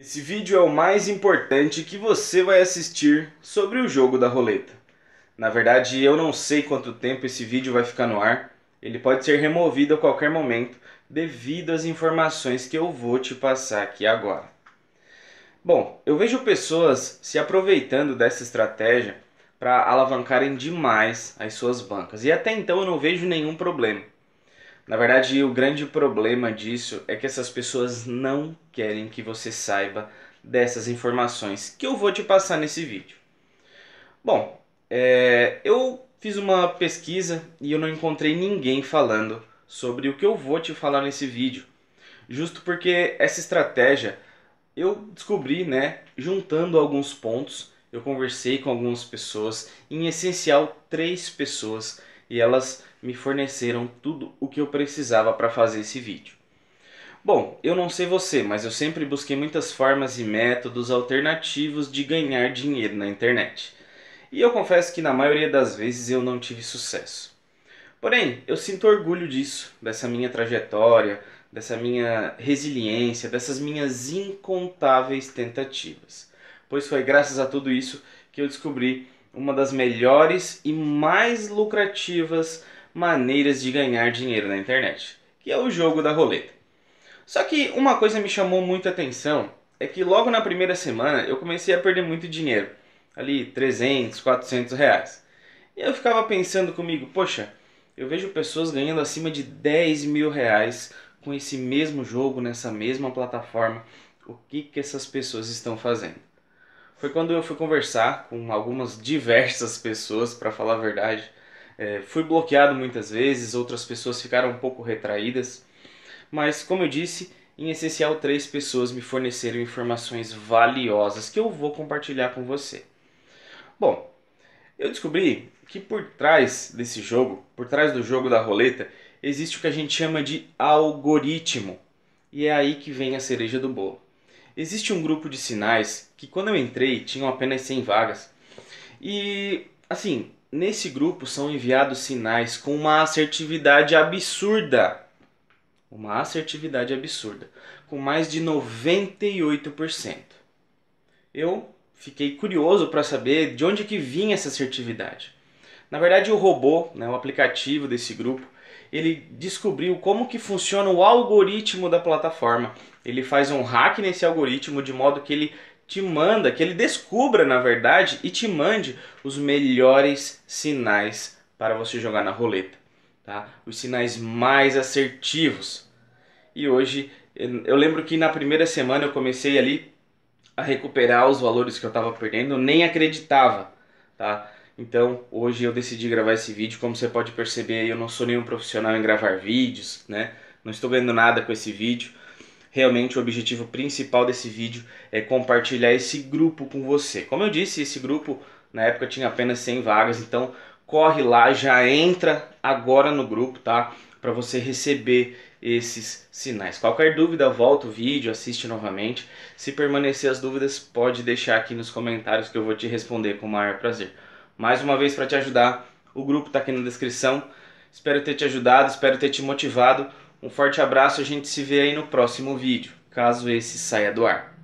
Esse vídeo é o mais importante que você vai assistir sobre o jogo da roleta. Na verdade, eu não sei quanto tempo esse vídeo vai ficar no ar. Ele pode ser removido a qualquer momento devido às informações que eu vou te passar aqui agora. Bom, eu vejo pessoas se aproveitando dessa estratégia para alavancarem demais as suas bancas. E até então eu não vejo nenhum problema. Na verdade, o grande problema disso é que essas pessoas não querem que você saiba dessas informações que eu vou te passar nesse vídeo. Bom, é, eu fiz uma pesquisa e eu não encontrei ninguém falando sobre o que eu vou te falar nesse vídeo, justo porque essa estratégia eu descobri, né, juntando alguns pontos, eu conversei com algumas pessoas, em essencial três pessoas e elas me forneceram tudo o que eu precisava para fazer esse vídeo. Bom, eu não sei você, mas eu sempre busquei muitas formas e métodos alternativos de ganhar dinheiro na internet. E eu confesso que na maioria das vezes eu não tive sucesso. Porém, eu sinto orgulho disso, dessa minha trajetória, dessa minha resiliência, dessas minhas incontáveis tentativas. Pois foi graças a tudo isso que eu descobri uma das melhores e mais lucrativas maneiras de ganhar dinheiro na internet, que é o jogo da roleta. Só que uma coisa me chamou muita atenção é que logo na primeira semana eu comecei a perder muito dinheiro, ali 300, 400 reais. E eu ficava pensando comigo, poxa, eu vejo pessoas ganhando acima de 10 mil reais com esse mesmo jogo nessa mesma plataforma. O que, que essas pessoas estão fazendo? foi quando eu fui conversar com algumas diversas pessoas, para falar a verdade. É, fui bloqueado muitas vezes, outras pessoas ficaram um pouco retraídas, mas como eu disse, em essencial três pessoas me forneceram informações valiosas que eu vou compartilhar com você. Bom, eu descobri que por trás desse jogo, por trás do jogo da roleta, existe o que a gente chama de algoritmo. E é aí que vem a cereja do bolo. Existe um grupo de sinais que quando eu entrei tinham apenas 100 vagas. E assim, nesse grupo são enviados sinais com uma assertividade absurda. Uma assertividade absurda, com mais de 98%. Eu fiquei curioso para saber de onde que vinha essa assertividade. Na verdade, o robô, né, o aplicativo desse grupo, ele descobriu como que funciona o algoritmo da plataforma. Ele faz um hack nesse algoritmo de modo que ele te manda, que ele descubra na verdade e te mande os melhores sinais para você jogar na roleta, tá? Os sinais mais assertivos. E hoje eu lembro que na primeira semana eu comecei ali a recuperar os valores que eu estava perdendo, nem acreditava, tá? Então, hoje eu decidi gravar esse vídeo. Como você pode perceber, eu não sou nenhum profissional em gravar vídeos, né? Não estou ganhando nada com esse vídeo. Realmente o objetivo principal desse vídeo é compartilhar esse grupo com você. Como eu disse, esse grupo na época tinha apenas 100 vagas, então corre lá, já entra agora no grupo, tá? Para você receber esses sinais. Qualquer dúvida, volta o vídeo, assiste novamente. Se permanecer as dúvidas, pode deixar aqui nos comentários que eu vou te responder com o maior prazer mais uma vez para te ajudar. O grupo está aqui na descrição. Espero ter te ajudado, espero ter te motivado. Um forte abraço, a gente se vê aí no próximo vídeo, caso esse saia do ar.